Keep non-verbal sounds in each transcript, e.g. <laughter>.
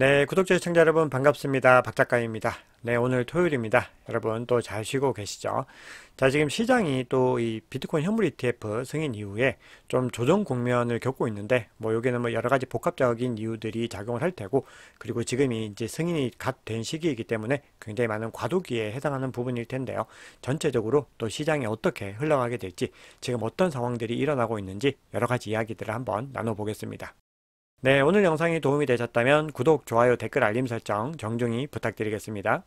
네, 구독자 시청자 여러분 반갑습니다. 박 작가입니다. 네, 오늘 토요일입니다. 여러분 또 잘 쉬고 계시죠? 자, 지금 시장이 또 이 비트코인 현물 ETF 승인 이후에 좀 조정 국면을 겪고 있는데 뭐 여기는 뭐 여러 가지 복합적인 이유들이 작용을 할 테고 그리고 지금이 이제 승인이 갓 된 시기이기 때문에 굉장히 많은 과도기에 해당하는 부분일 텐데요. 전체적으로 또 시장이 어떻게 흘러가게 될지 지금 어떤 상황들이 일어나고 있는지 여러 가지 이야기들을 한번 나눠보겠습니다. 네, 오늘 영상이 도움이 되셨다면 구독, 좋아요, 댓글, 알림 설정 정중히 부탁드리겠습니다.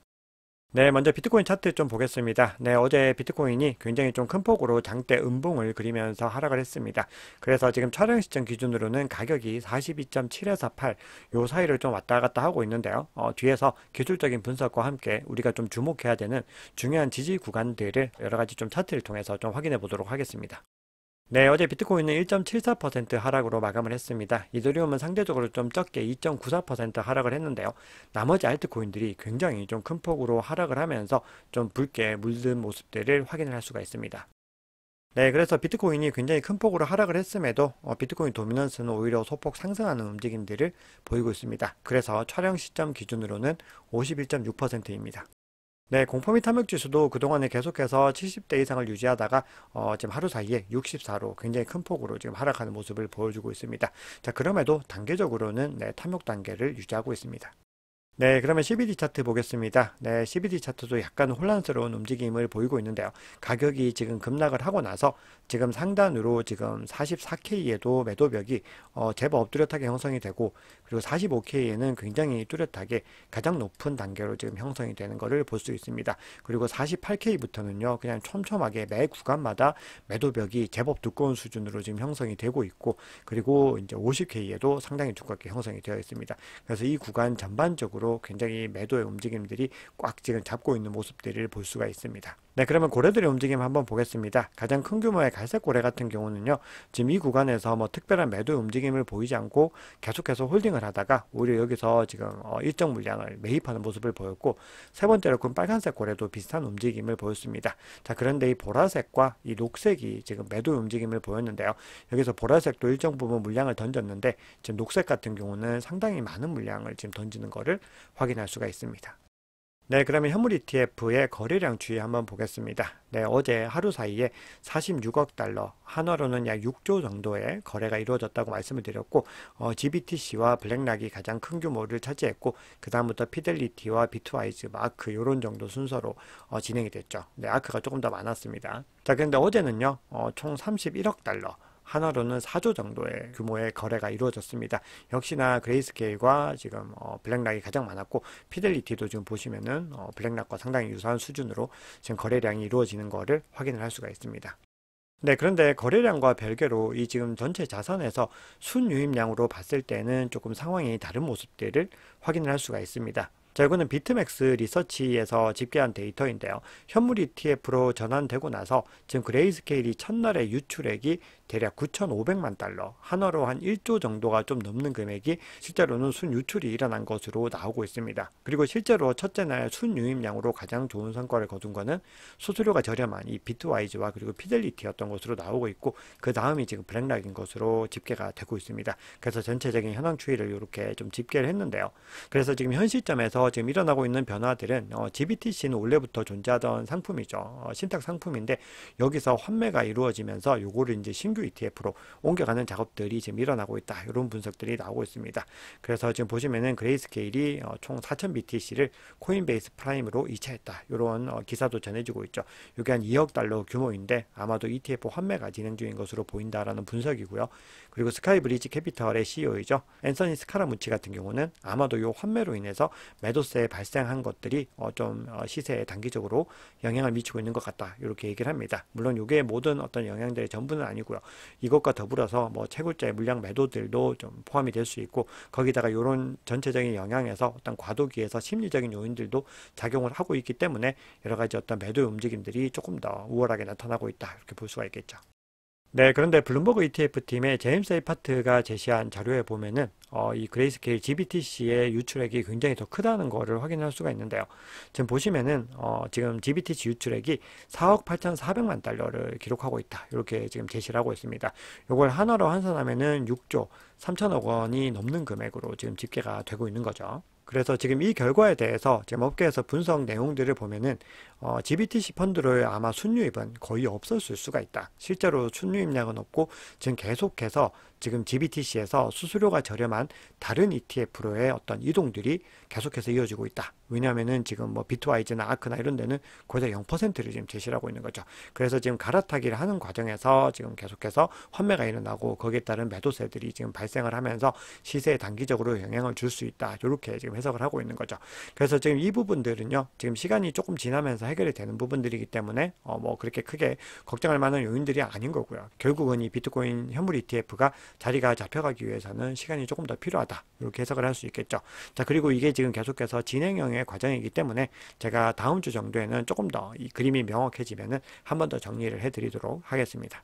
네, 먼저 비트코인 차트 좀 보겠습니다. 네, 어제 비트코인이 굉장히 좀 큰 폭으로 장대 음봉을 그리면서 하락을 했습니다. 그래서 지금 촬영 시점 기준으로는 가격이 42.7에서 8, 요 사이를 좀 왔다 갔다 하고 있는데요. 어, 뒤에서 기술적인 분석과 함께 우리가 좀 주목해야 되는 중요한 지지 구간들을 여러 가지 좀 차트를 통해서 좀 확인해 보도록 하겠습니다. 네, 어제 비트코인은 1.74% 하락으로 마감을 했습니다. 이더리움은 상대적으로 좀 적게 2.94% 하락을 했는데요. 나머지 알트코인들이 굉장히 좀 큰 폭으로 하락을 하면서 좀 붉게 물든 모습들을 확인을 할 수가 있습니다. 네, 그래서 비트코인이 굉장히 큰 폭으로 하락을 했음에도 어, 비트코인 도미넌스는 오히려 소폭 상승하는 움직임들을 보이고 있습니다. 그래서 촬영 시점 기준으로는 51.6%입니다. 네, 공포 및 탐욕 지수도 그동안에 계속해서 70대 이상을 유지하다가 어, 지금 하루 사이에 64로 굉장히 큰 폭으로 지금 하락하는 모습을 보여주고 있습니다. 자, 그럼에도 단계적으로는 네, 탐욕 단계를 유지하고 있습니다. 네, 그러면 CBD 차트 보겠습니다. 네, CBD 차트도 약간 혼란스러운 움직임을 보이고 있는데요. 가격이 지금 급락을 하고 나서 지금 상단으로 지금 44K에도 매도벽이 어, 제법 뚜렷하게 형성이 되고 그리고 45K에는 굉장히 뚜렷하게 가장 높은 단계로 지금 형성이 되는 것을 볼 수 있습니다. 그리고 48K부터는요. 그냥 촘촘하게 매 구간마다 매도벽이 제법 두꺼운 수준으로 지금 형성이 되고 있고 그리고 이제 50K에도 상당히 두껍게 형성이 되어 있습니다. 그래서 이 구간 전반적으로 방으로 굉장히 매도의 움직임들이 꽉 지금 잡고 있는 모습들을 볼 수가 있습니다. 네 그러면 고래들의 움직임 한번 보겠습니다 가장 큰 규모의 갈색 고래 같은 경우는요 지금 이 구간에서 뭐 특별한 매도 움직임을 보이지 않고 계속해서 홀딩을 하다가 오히려 여기서 지금 어 일정 물량을 매입하는 모습을 보였고 세 번째로 그 빨간색 고래도 비슷한 움직임을 보였습니다 자 그런데 이 보라색과 이 녹색이 지금 매도 움직임을 보였는데요 여기서 보라색도 일정 부분 물량을 던졌는데 지금 녹색 같은 경우는 상당히 많은 물량을 지금 던지는 것을 확인할 수가 있습니다 네, 그러면 현물 ETF의 거래량 주의 한번 보겠습니다. 네, 어제 하루 사이에 46억 달러, 한화로는 약 6조 정도의 거래가 이루어졌다고 말씀을 드렸고, 어, GBTC와 블랙락이 가장 큰 규모를 차지했고, 그 다음부터 피델리티와 비트와이즈, 마크 요런 정도 순서로 어, 진행이 됐죠. 네, 아크가 조금 더 많았습니다. 자, 그런데 어제는요, 어, 총 31억 달러, 하나로는 4조 정도의 규모의 거래가 이루어졌습니다. 역시나 그레이스케일과 지금 어 블랙락이 가장 많았고 피델리티도 지금 보시면은 어 블랙락과 상당히 유사한 수준으로 지금 거래량이 이루어지는 거를 확인을 할 수가 있습니다. 네, 그런데 거래량과 별개로 이 지금 전체 자산에서 순유입량으로 봤을 때는 조금 상황이 다른 모습들을 확인을 할 수가 있습니다. 자, 이거는 비트맥스 리서치에서 집계한 데이터인데요. 현물 ETF로 전환되고 나서 지금 그레이스케일이 첫날의 유출액이 대략 9,500만 달러, 한화로 한 1조 정도가 좀 넘는 금액이 실제로는 순유출이 일어난 것으로 나오고 있습니다. 그리고 실제로 첫째 날 순유입량으로 가장 좋은 성과를 거둔 것은 수수료가 저렴한 이 비트와이즈와 그리고 피델리티였던 것으로 나오고 있고 그 다음이 지금 블랙락인 것으로 집계가 되고 있습니다. 그래서 전체적인 현황 추이를 이렇게 좀 집계를 했는데요. 그래서 지금 현 시점에서 지금 일어나고 있는 변화들은 어, GBTC는 원래부터 존재하던 상품이죠. 어, 신탁 상품인데 여기서 환매가 이루어지면서 요거를 이제 신규 신규 ETF로 옮겨가는 작업들이 지금 일어나고 있다. 이런 분석들이 나오고 있습니다. 그래서 지금 보시면은 그레이스케일이 어, 총 4000BTC를 코인베이스 프라임으로 이체했다. 이런 어, 기사도 전해지고 있죠. 이게 한 2억 달러 규모인데 아마도 ETF 환매가 진행 중인 것으로 보인다라는 분석이고요. 그리고 스카이브리지 캐피털의 CEO이죠. 앤서니 스카라무치 같은 경우는 아마도 이 환매로 인해서 매도세에 발생한 것들이 어, 좀 시세에 단기적으로 영향을 미치고 있는 것 같다. 이렇게 얘기를 합니다. 물론 이게 모든 어떤 영향들의 전부는 아니고요. 이것과 더불어서 뭐 채굴자의 물량 매도들도 좀 포함이 될 수 있고 거기다가 이런 전체적인 영향에서 어떤 과도기에서 심리적인 요인들도 작용을 하고 있기 때문에 여러 가지 어떤 매도의 움직임들이 조금 더 우월하게 나타나고 있다 이렇게 볼 수가 있겠죠. 네, 그런데 블룸버그 ETF 팀의 제임스 에이파트가 제시한 자료에 보면은 어, 이 그레이스케일 GBTC의 유출액이 굉장히 더 크다는 것을 확인할 수가 있는데요. 지금 보시면은 어, 지금 GBTC 유출액이 4억 8,400만 달러를 기록하고 있다. 이렇게 지금 제시를 하고 있습니다. 이걸 하나로 환산하면은 6조 3천억 원이 넘는 금액으로 지금 집계가 되고 있는 거죠. 그래서 지금 이 결과에 대해서 지금 업계에서 분석 내용들을 보면은 어, GBTC 펀드를 아마 순유입은 거의 없었을 수가 있다. 실제로 순유입량은 없고 지금 계속해서 지금 GBTC에서 수수료가 저렴한 다른 ETF로의 어떤 이동들이 계속해서 이어지고 있다. 왜냐하면은 지금 뭐 비트와이즈나 아크나 이런 데는 거의 다 0%를 지금 제시하고 있는 거죠. 그래서 지금 갈아타기를 하는 과정에서 지금 계속해서 환매가 일어나고 거기에 따른 매도세들이 지금 발생을 하면서 시세에 단기적으로 영향을 줄 수 있다. 이렇게 지금 해석을 하고 있는 거죠. 그래서 지금 이 부분들은요. 지금 시간이 조금 지나면서 해결이 되는 부분들이기 때문에 어, 뭐 그렇게 크게 걱정할 만한 요인들이 아닌 거고요. 결국은 이 비트코인 현물 ETF가 자리가 잡혀가기 위해서는 시간이 조금 더 필요하다. 이렇게 해석을 할 수 있겠죠. 자, 그리고 이게 지금 계속해서 진행형의 과정이기 때문에 제가 다음 주 정도에는 조금 더 이 그림이 명확해지면은 한번 더 정리를 해드리도록 하겠습니다.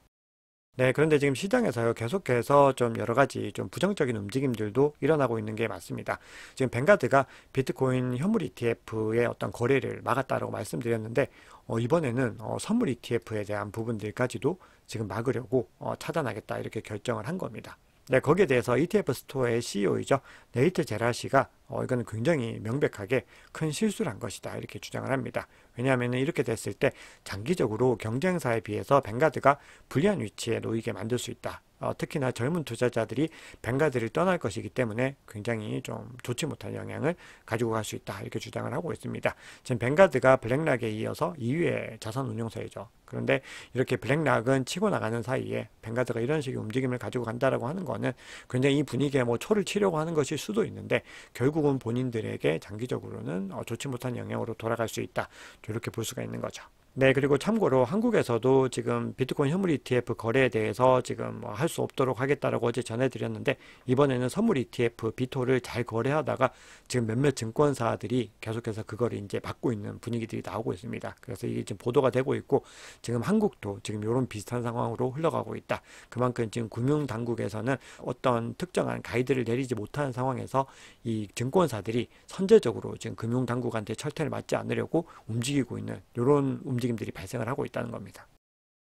네, 그런데 지금 시장에서요, 계속해서 좀 여러 가지 좀 부정적인 움직임들도 일어나고 있는 게 맞습니다. 지금 벵가드가 비트코인 현물 ETF의 어떤 거래를 막았다라고 말씀드렸는데, 어, 이번에는 어, 선물 ETF에 대한 부분들까지도 지금 막으려고 어, 차단하겠다 이렇게 결정을 한 겁니다. 네, 거기에 대해서 ETF 스토어의 CEO이죠. 네이트 제라 씨가 어, 이건 굉장히 명백하게 큰 실수를 한 것이다. 이렇게 주장을 합니다. 왜냐하면 이렇게 됐을 때 장기적으로 경쟁사에 비해서 벵가드가 불리한 위치에 놓이게 만들 수 있다. 어, 특히나 젊은 투자자들이 뱅가드를 떠날 것이기 때문에 굉장히 좀 좋지 못한 영향을 가지고 갈 수 있다 이렇게 주장을 하고 있습니다. 지금 뱅가드가 블랙락에 이어서 2위의 자산운용사이죠. 그런데 이렇게 블랙락은 치고 나가는 사이에 뱅가드가 이런 식의 움직임을 가지고 간다라고 하는 거는 굉장히 이 분위기에 뭐 초를 치려고 하는 것일 수도 있는데 결국은 본인들에게 장기적으로는 어, 좋지 못한 영향으로 돌아갈 수 있다 이렇게 볼 수가 있는 거죠. 네, 그리고 참고로 한국에서도 지금 비트코인 현물 ETF 거래에 대해서 지금 뭐 할수 없도록 하겠다라고 어제 전해드렸는데 이번에는 선물 ETF 비토를 잘 거래하다가 지금 몇몇 증권사들이 계속해서 그걸 이제 받고 있는 분위기들이 나오고 있습니다. 그래서 이게 지금 보도가 되고 있고 지금 한국도 지금 이런 비슷한 상황으로 흘러가고 있다. 그만큼 지금 금융 당국에서는 어떤 특정한 가이드를 내리지 못하는 상황에서 이 증권사들이 선제적으로 지금 금융 당국한테 철퇴를 맞지 않으려고 움직이고 있는 이런 움직 임 움직임들이 발생을 하고 있다는 겁니다.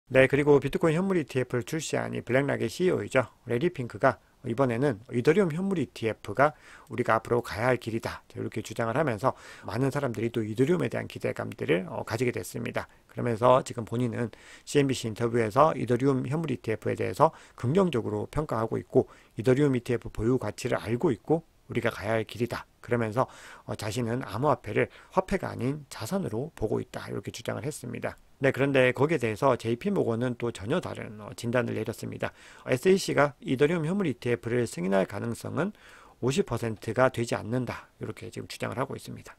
네, 그리고 비트코인 현물 ETF를 출시한 이 블랙락의 CEO이죠. 레리 핑크가 이번에는 이더리움 현물 ETF가 우리가 앞으로 가야 할 길이다. 이렇게 주장을 하면서 많은 사람들이 또 이더리움에 대한 기대감들을 어, 가지게 됐습니다. 그러면서 지금 본인은 CNBC 인터뷰에서 이더리움 현물 ETF에 대해서 긍정적으로 평가하고 있고 이더리움 ETF 보유 가치를 알고 있고 우리가 가야 할 길이다. 그러면서 어, 자신은 암호화폐를 화폐가 아닌 자산으로 보고 있다. 이렇게 주장을 했습니다. 네, 그런데 거기에 대해서 JP 모건은 또 전혀 다른 어, 진단을 내렸습니다. SEC가 이더리움 현물 ETF를 승인할 가능성은 50%가 되지 않는다. 이렇게 지금 주장을 하고 있습니다.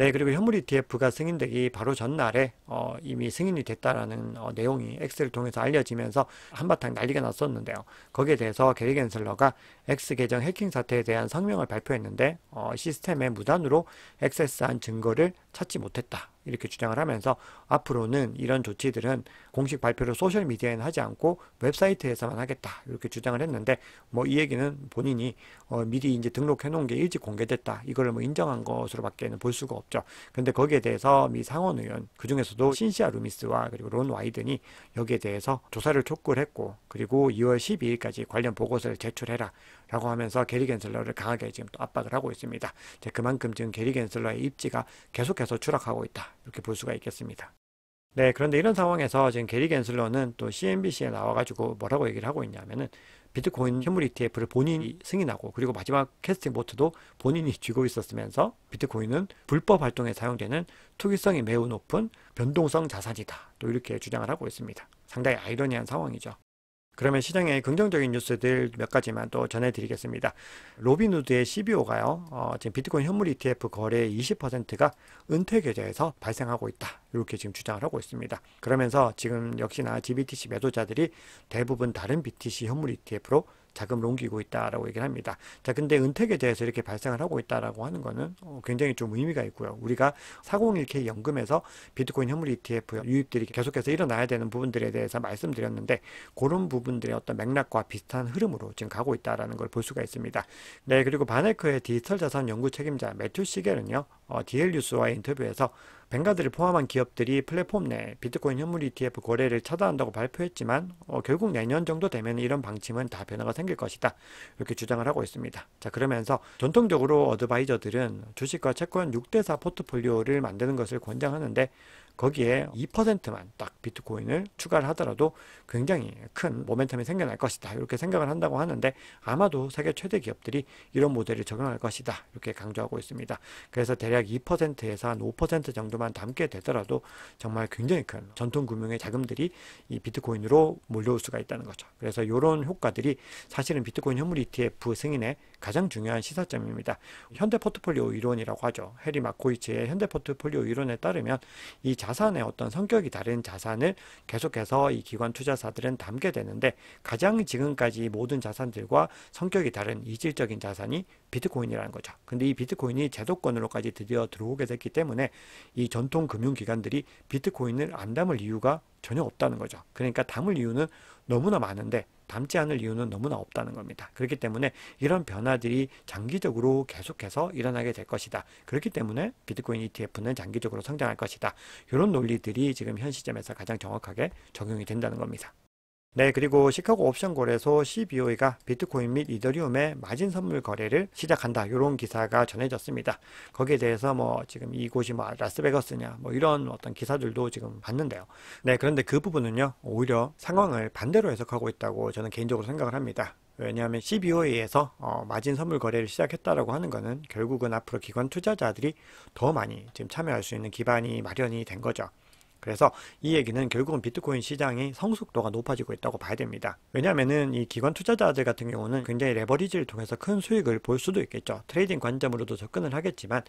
네, 그리고 현물 ETF가 승인되기 바로 전날에 어, 이미 승인이 됐다라는 어, 내용이 엑스를 통해서 알려지면서 한바탕 난리가 났었는데요. 거기에 대해서 게리 겐슬러가 엑스 계정 해킹 사태에 대한 성명을 발표했는데 어, 시스템에 무단으로 액세스한 증거를 찾지 못했다. 이렇게 주장을 하면서 앞으로는 이런 조치들은 공식 발표를 소셜 미디어에는 하지 않고 웹사이트에서만 하겠다 이렇게 주장을 했는데 뭐 이 얘기는 본인이 어 미리 이제 등록해 놓은 게 일찍 공개됐다 이거를 뭐 인정한 것으로밖에는 볼 수가 없죠. 근데 거기에 대해서 미 상원 의원 그 중에서도 신시아 루미스와 그리고 론 와이든이 여기에 대해서 조사를 촉구를 했고 그리고 2월 12일까지 관련 보고서를 제출해라. 라고 하면서 게리 겐슬러를 강하게 지금 또 압박을 하고 있습니다. 이제 그만큼 지금 게리 겐슬러의 입지가 계속해서 추락하고 있다. 이렇게 볼 수가 있겠습니다. 네, 그런데 이런 상황에서 지금 게리 겐슬러는 또 CNBC에 나와가지고 뭐라고 얘기를 하고 있냐면은 비트코인 현물 ETF를 본인이 승인하고 그리고 마지막 캐스팅 보트도 본인이 <laughs> 쥐고 있었으면서 비트코인은 불법 활동에 사용되는 투기성이 매우 높은 변동성 자산이다. 또 이렇게 주장을 하고 있습니다. 상당히 아이러니한 상황이죠. 그러면 시장의 긍정적인 뉴스들 몇 가지만 또 전해드리겠습니다. 로빈후드의 CBO가요, 어, 지금 비트코인 현물 ETF 거래의 20%가 은퇴 계좌에서 발생하고 있다. 이렇게 지금 주장을 하고 있습니다. 그러면서 지금 역시나 GBTC 매도자들이 대부분 다른 BTC 현물 ETF로 자금을 옮기고 있다라고 얘기를 합니다. 자, 근데 은퇴에 대해서 이렇게 발생을 하고 있다라고 하는 거는 어, 굉장히 좀 의미가 있고요. 우리가 401k 연금에서 비트코인 현물 ETF 유입들이 계속해서 일어나야 되는 부분들에 대해서 말씀드렸는데 그런 부분들의 어떤 맥락과 비슷한 흐름으로 지금 가고 있다라는 걸 볼 수가 있습니다. 네, 그리고 바네크의 디지털 자산 연구 책임자 매튜 시겔은요, 어, DL 뉴스와의 인터뷰에서 뱅가드를 포함한 기업들이 플랫폼 내 비트코인 현물 ETF 거래를 차단한다고 발표했지만 어, 결국 내년 정도 되면 이런 방침은 다 변화가 생길 것이다. 이렇게 주장을 하고 있습니다. 자 그러면서 전통적으로 어드바이저들은 주식과 채권 6대4 포트폴리오를 만드는 것을 권장하는데 거기에 2%만 딱 비트코인을 추가를 하더라도 굉장히 큰 모멘텀이 생겨날 것이다. 이렇게 생각을 한다고 하는데 아마도 세계 최대 기업들이 이런 모델을 적용할 것이다. 이렇게 강조하고 있습니다. 그래서 대략 2%에서 한 5% 정도만 담게 되더라도 정말 굉장히 큰 전통 금융의 자금들이 이 비트코인으로 몰려올 수가 있다는 거죠. 그래서 이런 효과들이 사실은 비트코인 현물 ETF 승인에 가장 중요한 시사점입니다. 현대 포트폴리오 이론이라고 하죠. 해리 마코이츠의 현대 포트폴리오 이론에 따르면 이 자산의 어떤 성격이 다른 자산을 계속해서 이 기관 투자사들은 담게 되는데 가장 지금까지 모든 자산들과 성격이 다른 이질적인 자산이 비트코인이라는 거죠. 근데 이 비트코인이 제도권으로까지 드디어 들어오게 됐기 때문에 이 전통 금융기관들이 비트코인을 안 담을 이유가 전혀 없다는 거죠. 그러니까 담을 이유는 너무나 많은데 닮지 않을 이유는 너무나 없다는 겁니다. 그렇기 때문에 이런 변화들이 장기적으로 계속해서 일어나게 될 것이다. 그렇기 때문에 비트코인 ETF는 장기적으로 성장할 것이다. 이런 논리들이 지금 현 시점에서 가장 정확하게 적용이 된다는 겁니다. 네, 그리고 시카고 옵션 거래소 CBOE가 비트코인 및 이더리움의 마진 선물 거래를 시작한다. 이런 기사가 전해졌습니다. 거기에 대해서 뭐 지금 이곳이 뭐 라스베거스냐 뭐 이런 어떤 기사들도 지금 봤는데요. 네, 그런데 그 부분은요. 오히려 상황을 반대로 해석하고 있다고 저는 개인적으로 생각을 합니다. 왜냐하면 CBO에서 어, 마진 선물 거래를 시작했다라고 하는 것은 결국은 앞으로 기관 투자자들이 더 많이 지금 참여할 수 있는 기반이 마련이 된 거죠. 그래서 이 얘기는 결국은 비트코인 시장이 성숙도가 높아지고 있다고 봐야 됩니다. 왜냐하면이 기관 투자자들 같은 경우는 굉장히 레버리지를 통해서 큰 수익을 볼 수도 있겠죠. 트레이딩 관점으로도 접근을 하겠지만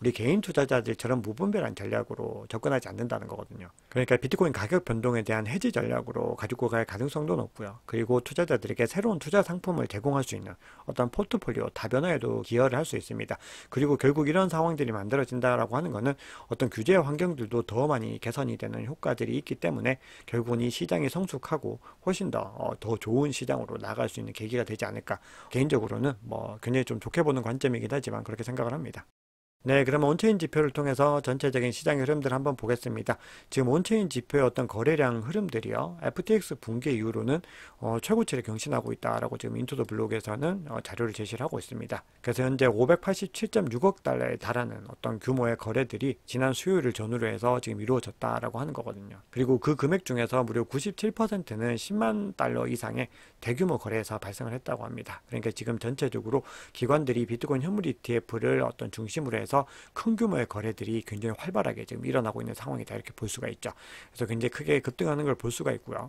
우리 개인 투자자들처럼 무분별한 전략으로 접근하지 않는다는 거거든요. 그러니까 비트코인 가격 변동에 대한 해지 전략으로 가지고 갈 가능성도 높고요. 그리고 투자자들에게 새로운 투자 상품을 제공할 수 있는 어떤 포트폴리오 다변화에도 기여를 할 수 있습니다. 그리고 결국 이런 상황들이 만들어진다라고 하는 것은 어떤 규제 환경들도 더 많이 개선이 되는 효과들이 있기 때문에 결국은 이 시장이 성숙하고 훨씬 더더 어, 더 좋은 시장으로 나갈 수 있는 계기가 되지 않을까 개인적으로는 뭐 굉장히 좀 좋게 보는 관점이긴 하지만 그렇게 생각을 합니다. 네, 그러면 온체인 지표를 통해서 전체적인 시장의 흐름들을 한번 보겠습니다. 지금 온체인 지표의 어떤 거래량 흐름들이요. FTX 붕괴 이후로는 어, 최고치를 경신하고 있다라고 지금 인투더 블록에서는 어, 자료를 제시를 하고 있습니다. 그래서 현재 587.6억 달러에 달하는 어떤 규모의 거래들이 지난 수요일을 전후로 해서 지금 이루어졌다라고 하는 거거든요. 그리고 그 금액 중에서 무려 97%는 10만 달러 이상의 대규모 거래에서 발생을 했다고 합니다. 그러니까 지금 전체적으로 기관들이 비트코인 현물 ETF를 어떤 중심으로 해서 통해서 큰 규모의 거래들이 굉장히 활발하게 지금 일어나고 있는 상황이다 이렇게 볼 수가 있죠. 그래서 굉장히 크게 급등하는 걸 볼 수가 있고요.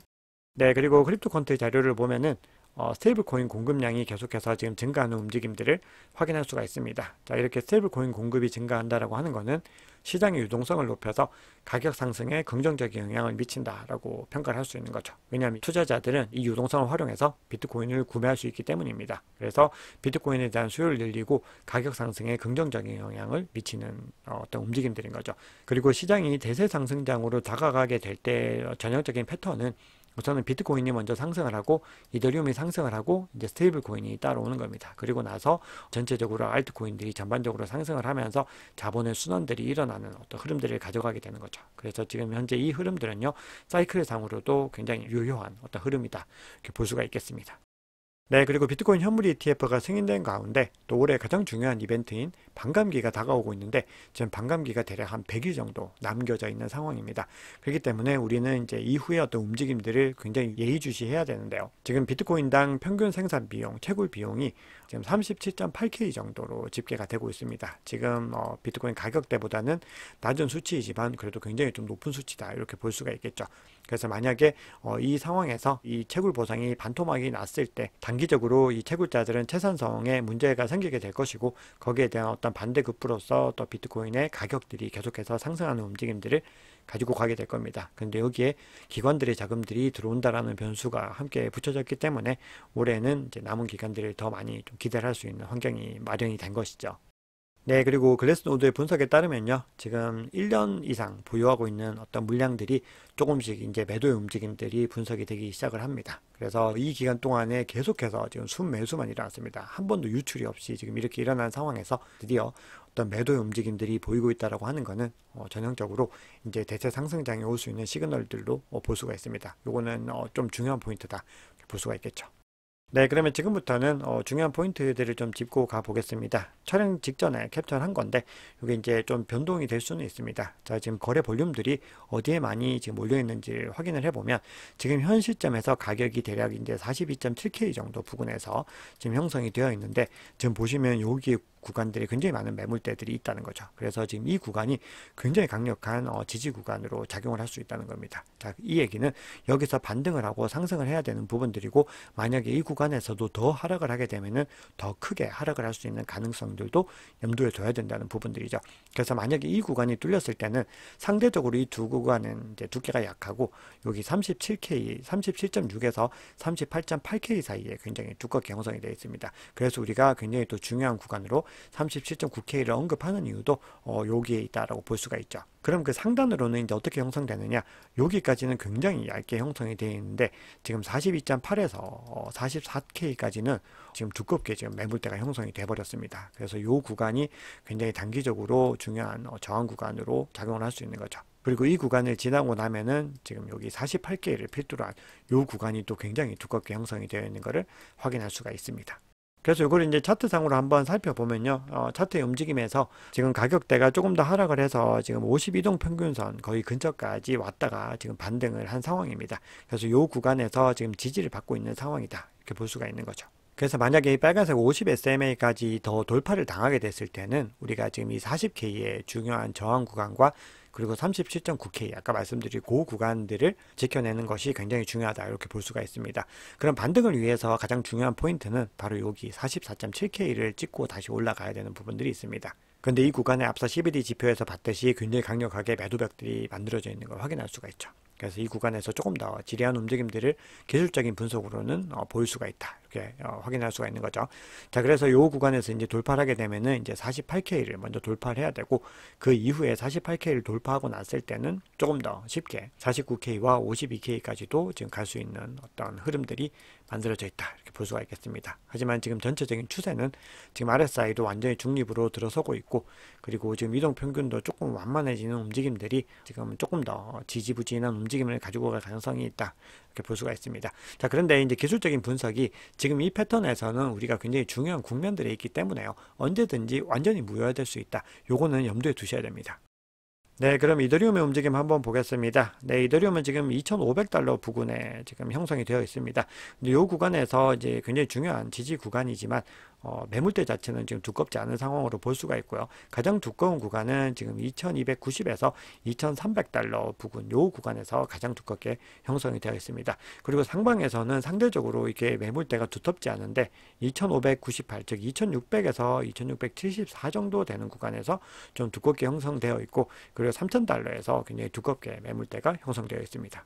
네, 그리고 크립토 콘트의 자료를 보면은 어, 스테이블 코인 공급량이 계속해서 지금 증가하는 움직임들을 확인할 수가 있습니다. 자, 이렇게 스테이블 코인 공급이 증가한다라고 하는 것은 시장의 유동성을 높여서 가격 상승에 긍정적인 영향을 미친다라고 평가를 할 수 있는 거죠. 왜냐하면 투자자들은 이 유동성을 활용해서 비트코인을 구매할 수 있기 때문입니다. 그래서 비트코인에 대한 수요를 늘리고 가격 상승에 긍정적인 영향을 미치는 어, 어떤 움직임들인 거죠. 그리고 시장이 대세 상승장으로 다가가게 될때 어, 전형적인 패턴은 우선은 비트코인이 먼저 상승을 하고 이더리움이 상승을 하고 이제 스테이블 코인이 따라오는 겁니다. 그리고 나서 전체적으로 알트코인들이 전반적으로 상승을 하면서 자본의 순환들이 일어나는 어떤 흐름들을 가져가게 되는 거죠. 그래서 지금 현재 이 흐름들은요. 사이클 상으로도 굉장히 유효한 어떤 흐름이다. 이렇게 볼 수가 있겠습니다. 네, 그리고 비트코인 현물 ETF가 승인된 가운데 또 올해 가장 중요한 이벤트인 반감기가 다가오고 있는데 지금 반감기가 대략 한 100일 정도 남겨져 있는 상황입니다. 그렇기 때문에 우리는 이제 이후의 어떤 움직임들을 굉장히 예의주시해야 되는데요. 지금 비트코인당 평균 생산 비용, 채굴 비용이 지금 37.8K 정도로 집계가 되고 있습니다. 지금 어, 비트코인 가격대보다는 낮은 수치이지만 그래도 굉장히 좀 높은 수치다 이렇게 볼 수가 있겠죠. 그래서 만약에 어, 이 상황에서 이 채굴 보상이 반토막이 났을 때 단기적으로 이 채굴자들은 채산성에 문제가 생기게 될 것이고 거기에 대한 어떤 반대급부로서 또 비트코인의 가격들이 계속해서 상승하는 움직임들을 가지고 가게 될 겁니다. 근데 여기에 기관들의 자금들이 들어온다라는 변수가 함께 붙여졌기 때문에 올해는 남은 기간들을 더 많이 좀 기대를 할수 있는 환경이 마련이 된 것이죠. 네, 그리고 글래스노드의 분석에 따르면요. 지금 1년 이상 보유하고 있는 어떤 물량들이 조금씩 이제 매도의 움직임들이 분석이 되기 시작을 합니다. 그래서 이 기간 동안에 계속해서 지금 순매수만 일어났습니다. 한 번도 유출이 없이 지금 이렇게 일어난 상황에서 드디어 어떤 매도의 움직임들이 보이고 있다라고 하는 것은 어, 전형적으로 이제 대체 상승장에 올 수 있는 시그널들로 어, 볼 수가 있습니다. 요거는 어, 좀 중요한 포인트다. 볼 수가 있겠죠. 네, 그러면 지금부터는 어, 중요한 포인트들을 좀 짚고 가보겠습니다. 촬영 직전에 캡처한 를 건데 이게 이제 좀 변동이 될 수는 있습니다. 자, 지금 거래 볼륨들이 어디에 많이 지금 몰려 있는지 확인을 해보면 지금 현 시점에서 가격이 대략 이제 42.7K 정도 부근에서 지금 형성이 되어 있는데 지금 보시면 여기 구간들이 굉장히 많은 매물대들이 있다는 거죠. 그래서 지금 이 구간이 굉장히 강력한 어, 지지 구간으로 작용을 할 수 있다는 겁니다. 자, 이 얘기는 여기서 반등을 하고 상승을 해야 되는 부분들이고 만약에 이 구간에서도 더 하락을 하게 되면은 더 크게 하락을 할 수 있는 가능성들도 염두에 둬야 된다는 부분들이죠. 그래서 만약에 이 구간이 뚫렸을 때는 상대적으로 이 두 구간은 이제 두께가 약하고 여기 37K, 37.6에서 38.8K 사이에 굉장히 두껍게 형성이 되어 있습니다. 그래서 우리가 굉장히 또 중요한 구간으로 37.9K를 언급하는 이유도 어, 여기에 있다라고 볼 수가 있죠. 그럼 그 상단으로는 이제 어떻게 형성되느냐? 여기까지는 굉장히 얇게 형성이 되어 있는데 지금 42.8에서 어, 44K까지는 지금 두껍게 지금 매물대가 형성이 돼 버렸습니다. 그래서 요 구간이 굉장히 단기적으로 중요한 어, 저항 구간으로 작용을 할 수 있는 거죠. 그리고 이 구간을 지나고 나면은 지금 여기 48K를 필두로 한요 구간이 또 굉장히 두껍게 형성이 되어 있는 것을 확인할 수가 있습니다. 그래서 이걸 이제 차트상으로 한번 살펴보면요. 어, 차트의 움직임에서 지금 가격대가 조금 더 하락을 해서 지금 52동 평균선 거의 근처까지 왔다가 지금 반등을 한 상황입니다. 그래서 이 구간에서 지금 지지를 받고 있는 상황이다. 이렇게 볼 수가 있는 거죠. 그래서 만약에 이 빨간색 50SMA까지 더 돌파를 당하게 됐을 때는 우리가 지금 이 40K의 중요한 저항 구간과 그리고 37.9K 아까 말씀드린 고그 구간들을 지켜내는 것이 굉장히 중요하다 이렇게 볼 수가 있습니다. 그럼 반등을 위해서 가장 중요한 포인트는 바로 여기 44.7K를 찍고 다시 올라가야 되는 부분들이 있습니다. 근데 이 구간에 앞서 CBD 지표에서 봤듯이 굉장히 강력하게 매도벽들이 만들어져 있는 걸 확인할 수가 있죠. 그래서 이 구간에서 조금 더 지리한 움직임들을 기술적인 분석으로는 어, 보일 수가 있다. 이렇게 어, 확인할 수가 있는 거죠. 자, 그래서 요 구간에서 이제 돌파하게 를 되면은 이제 48K를 먼저 돌파를 해야 되고 그 이후에 48K를 돌파하고 났을 때는 조금 더 쉽게 49K와 52K까지도 지금 갈 수 있는 어떤 흐름들이 만들어져 있다. 이렇게 볼 수가 있겠습니다. 하지만 지금 전체적인 추세는 지금 RSI도 완전히 중립으로 들어서고 있고 그리고 지금 이동 평균도 조금 완만해지는 움직임들이 지금 조금 더 지지부진한 움직임을 가지고 갈 가능성이 있다. 이렇게 볼 수가 있습니다. 자, 그런데 이제 기술적인 분석이 지금 이 패턴에서는 우리가 굉장히 중요한 국면들에 있기 때문에요. 언제든지 완전히 무효화될 수 있다. 요거는 염두에 두셔야 됩니다. 네, 그럼 이더리움의 움직임 한번 보겠습니다. 네, 이더리움은 지금 2,500달러 부근에 지금 형성이 되어 있습니다. 근데 이 구간에서 이제 굉장히 중요한 지지 구간이지만 어, 매물대 자체는 지금 두껍지 않은 상황으로 볼 수가 있고요. 가장 두꺼운 구간은 지금 2290에서 2300달러 부근 요 구간에서 가장 두껍게 형성이 되어 있습니다. 그리고 상방에서는 상대적으로 이게 매물대가 두텁지 않은데 2598, 즉 2600에서 2674 정도 되는 구간에서 좀 두껍게 형성되어 있고 그리고 3000달러에서 굉장히 두껍게 매물대가 형성되어 있습니다.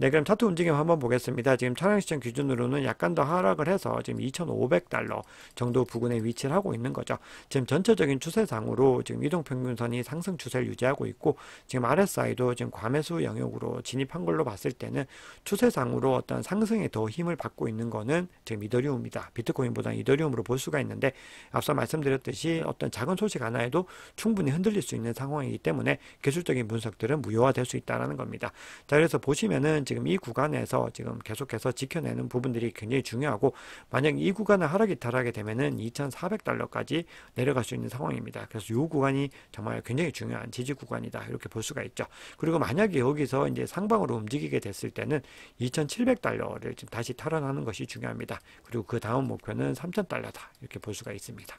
네, 그럼 차트 움직임 한번 보겠습니다. 지금 차량 시점 기준으로는 약간 더 하락을 해서 지금 2,500달러 정도 부근에 위치를 하고 있는 거죠. 지금 전체적인 추세상으로 지금 이동평균선이 상승 추세를 유지하고 있고 지금 RSI도 지금 과매수 영역으로 진입한 걸로 봤을 때는 추세상으로 어떤 상승에 더 힘을 받고 있는 거는 지금 이더리움입니다 비트코인보다 이더리움으로 볼 수가 있는데 앞서 말씀드렸듯이 어떤 작은 소식 하나에도 충분히 흔들릴 수 있는 상황이기 때문에 기술적인 분석들은 무효화될 수 있다는 겁니다. 자, 그래서 보시면은 지금 이 구간에서 지금 계속해서 지켜내는 부분들이 굉장히 중요하고 만약 이 구간을 하락이 달하게 되면은 2,400달러까지 내려갈 수 있는 상황입니다. 그래서 이 구간이 정말 굉장히 중요한 지지 구간이다 이렇게 볼 수가 있죠. 그리고 만약에 여기서 이제 상방으로 움직이게 됐을 때는 2,700달러를 지금 다시 탈환하는 것이 중요합니다. 그리고 그 다음 목표는 3,000달러다 이렇게 볼 수가 있습니다.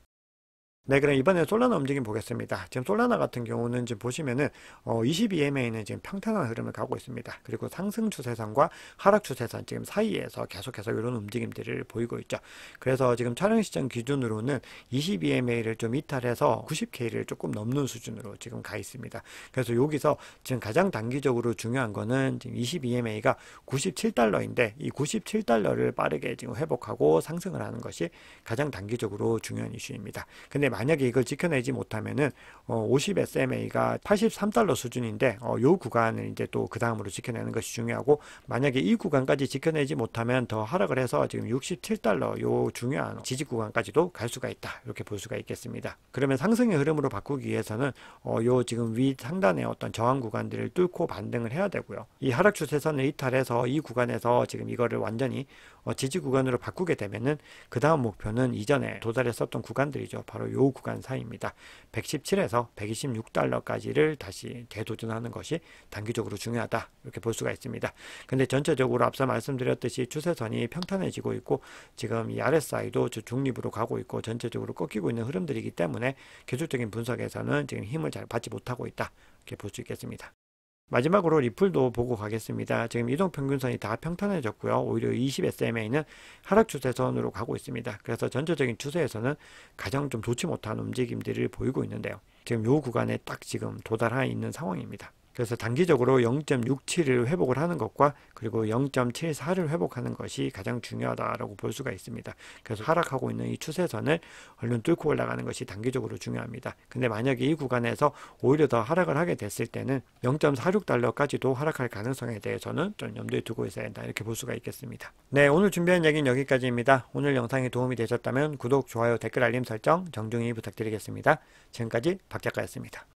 네, 그럼 이번에 솔라나 움직임 보겠습니다. 지금 솔라나 같은 경우는 지금 보시면은 어, 22MA는 지금 평탄한 흐름을 가고 있습니다. 그리고 상승 추세선과 하락 추세선 지금 사이에서 계속해서 이런 움직임들을 보이고 있죠. 그래서 지금 촬영 시점 기준으로는 22MA를 좀 이탈해서 90K를 조금 넘는 수준으로 지금 가 있습니다. 그래서 여기서 지금 가장 단기적으로 중요한 거는 지금 22MA가 97달러인데 이 97달러를 빠르게 지금 회복하고 상승을 하는 것이 가장 단기적으로 중요한 이슈입니다. 근데 만약에 이걸 지켜내지 못하면은 어, 50 SMA가 83달러 수준인데 어, 요 구간을 이제 또 그 다음으로 지켜내는 것이 중요하고 만약에 이 구간까지 지켜내지 못하면 더 하락을 해서 지금 67달러 요 중요한 지지 구간까지도 갈 수가 있다 이렇게 볼 수가 있겠습니다. 그러면 상승의 흐름으로 바꾸기 위해서는 어, 요 지금 위 상단의 어떤 저항 구간들을 뚫고 반등을 해야 되고요. 이 하락 추세선을 이탈해서 이 구간에서 지금 이거를 완전히 어, 지지 구간으로 바꾸게 되면은 그 다음 목표는 이전에 도달했었던 구간들이죠. 바로 요 구간 사이입니다. 117에서 126달러까지를 다시 재도전하는 것이 단기적으로 중요하다. 이렇게 볼 수가 있습니다. 근데 전체적으로 앞서 말씀드렸듯이 추세선이 평탄해지고 있고 지금 이 RSI도 중립으로 가고 있고 전체적으로 꺾이고 있는 흐름들이기 때문에 기술적인 분석에서는 지금 힘을 잘 받지 못하고 있다. 이렇게 볼 수 있겠습니다. 마지막으로 리플도 보고 가겠습니다. 지금 이동평균선이 다 평탄해졌고요. 오히려 20SMA는 하락 추세선으로 가고 있습니다. 그래서 전체적인 추세에서는 가장 좀 좋지 못한 움직임들을 보이고 있는데요. 지금 요 구간에 딱 지금 도달해 있는 상황입니다. 그래서 단기적으로 0.67을 회복을 하는 것과 그리고 0.74를 회복하는 것이 가장 중요하다라고 볼 수가 있습니다. 그래서 하락하고 있는 이 추세선을 얼른 뚫고 올라가는 것이 단기적으로 중요합니다. 근데 만약에 이 구간에서 오히려 더 하락을 하게 됐을 때는 0.46달러까지도 하락할 가능성에 대해서는 좀 염두에 두고 있어야 한다 이렇게 볼 수가 있겠습니다. 네 오늘 준비한 얘기는 여기까지입니다. 오늘 영상이 도움이 되셨다면 구독, 좋아요, 댓글, 알림 설정 정중히 부탁드리겠습니다. 지금까지 박작가였습니다.